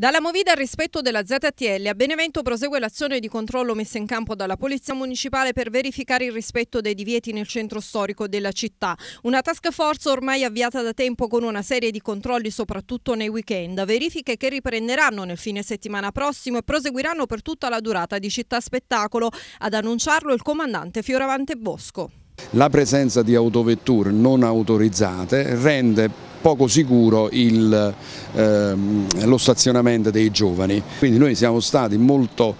Dalla Movida al rispetto della ZTL, a Benevento prosegue l'azione di controllo messa in campo dalla Polizia Municipale per verificare il rispetto dei divieti nel centro storico della città. Una task force ormai avviata da tempo con una serie di controlli soprattutto nei weekend, verifiche che riprenderanno nel fine settimana prossimo e proseguiranno per tutta la durata di Città Spettacolo, ad annunciarlo il comandante Fioravante Bosco. La presenza di autovetture non autorizzate rende poco sicuro il, ehm, lo stazionamento dei giovani. Quindi noi siamo stati molto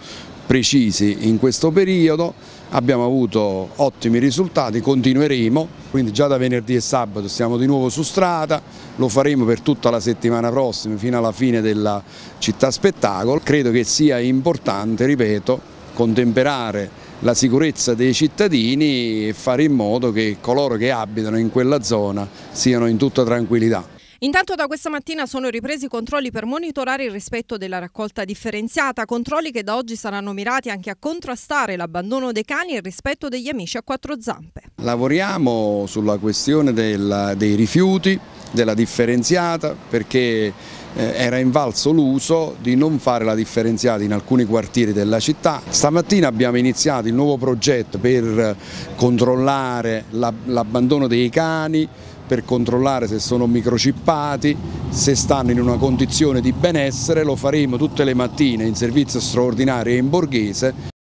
precisi in questo periodo, abbiamo avuto ottimi risultati, continueremo, quindi già da venerdì e sabato siamo di nuovo su strada, lo faremo per tutta la settimana prossima fino alla fine della città spettacolo, credo che sia importante, ripeto, contemperare la sicurezza dei cittadini e fare in modo che coloro che abitano in quella zona siano in tutta tranquillità. Intanto da questa mattina sono ripresi i controlli per monitorare il rispetto della raccolta differenziata, controlli che da oggi saranno mirati anche a contrastare l'abbandono dei cani e il rispetto degli amici a quattro zampe. Lavoriamo sulla questione del, dei rifiuti, della differenziata, perché eh, era invalso l'uso di non fare la differenziata in alcuni quartieri della città. Stamattina abbiamo iniziato il nuovo progetto per eh, controllare l'abbandono dei cani, per controllare se sono microcippati, se stanno in una condizione di benessere, lo faremo tutte le mattine in servizio straordinario e in borghese.